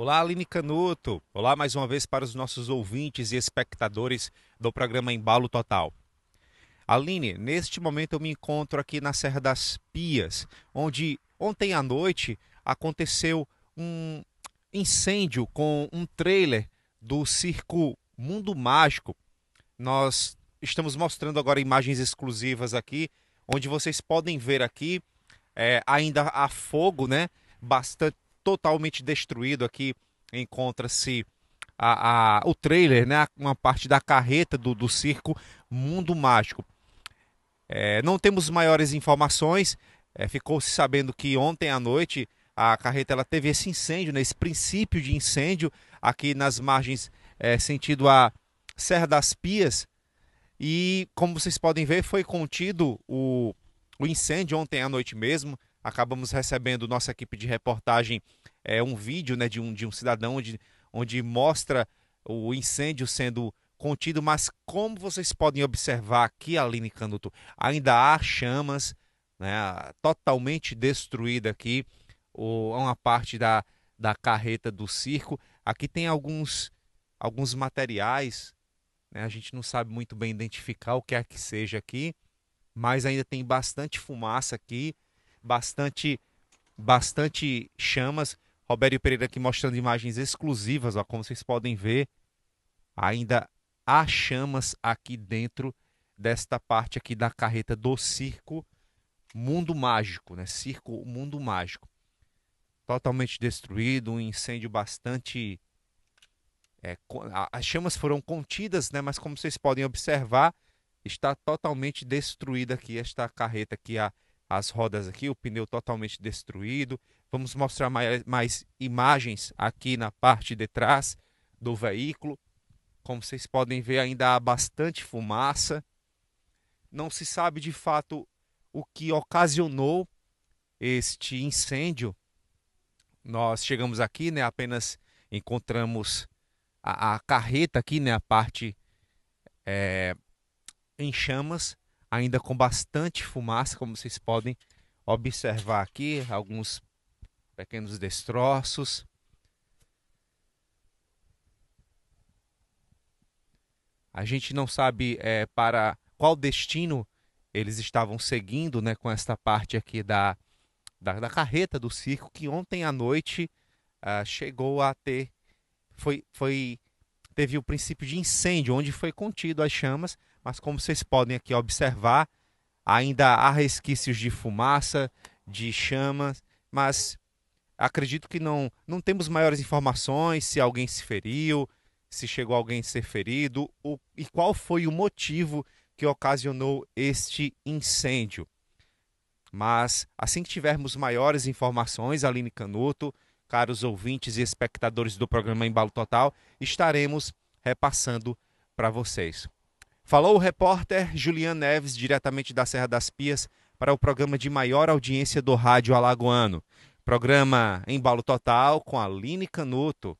Olá, Aline Canuto. Olá mais uma vez para os nossos ouvintes e espectadores do programa Embalo Total. Aline, neste momento eu me encontro aqui na Serra das Pias, onde ontem à noite aconteceu um incêndio com um trailer do circo Mundo Mágico. Nós estamos mostrando agora imagens exclusivas aqui, onde vocês podem ver aqui é, ainda há fogo, né? Bastante totalmente destruído. Aqui encontra-se a, a, o trailer, né? uma parte da carreta do, do circo Mundo Mágico. É, não temos maiores informações. É, Ficou-se sabendo que ontem à noite a carreta ela teve esse incêndio, né? esse princípio de incêndio aqui nas margens é, sentido a Serra das Pias. E como vocês podem ver, foi contido o, o incêndio ontem à noite mesmo acabamos recebendo nossa equipe de reportagem é, um vídeo né, de, um, de um cidadão onde, onde mostra o incêndio sendo contido, mas como vocês podem observar aqui, Aline Canuto, ainda há chamas né, totalmente destruída aqui, ou uma parte da, da carreta do circo. Aqui tem alguns, alguns materiais, né, a gente não sabe muito bem identificar o que é que seja aqui, mas ainda tem bastante fumaça aqui bastante, bastante chamas. Roberto Pereira aqui mostrando imagens exclusivas, ó, como vocês podem ver, ainda há chamas aqui dentro desta parte aqui da carreta do circo Mundo Mágico, né? Circo Mundo Mágico. Totalmente destruído, um incêndio bastante é, as chamas foram contidas, né? Mas como vocês podem observar, está totalmente destruída aqui esta carreta aqui, a as rodas aqui, o pneu totalmente destruído. Vamos mostrar mais, mais imagens aqui na parte de trás do veículo. Como vocês podem ver, ainda há bastante fumaça. Não se sabe de fato o que ocasionou este incêndio. Nós chegamos aqui, né, apenas encontramos a, a carreta aqui, né, a parte é, em chamas, ainda com bastante fumaça, como vocês podem observar aqui, alguns pequenos destroços. A gente não sabe é, para qual destino eles estavam seguindo né, com esta parte aqui da, da, da carreta do circo, que ontem à noite ah, chegou a ter. Foi, foi, teve o princípio de incêndio, onde foi contido as chamas, mas como vocês podem aqui observar, ainda há resquícios de fumaça, de chamas, mas acredito que não, não temos maiores informações se alguém se feriu, se chegou alguém a ser ferido o, e qual foi o motivo que ocasionou este incêndio. Mas assim que tivermos maiores informações, Aline Canuto, caros ouvintes e espectadores do programa Embalo Total, estaremos repassando para vocês. Falou o repórter Julian Neves, diretamente da Serra das Pias, para o programa de maior audiência do rádio alagoano. Programa Embalo Total com Aline Canuto.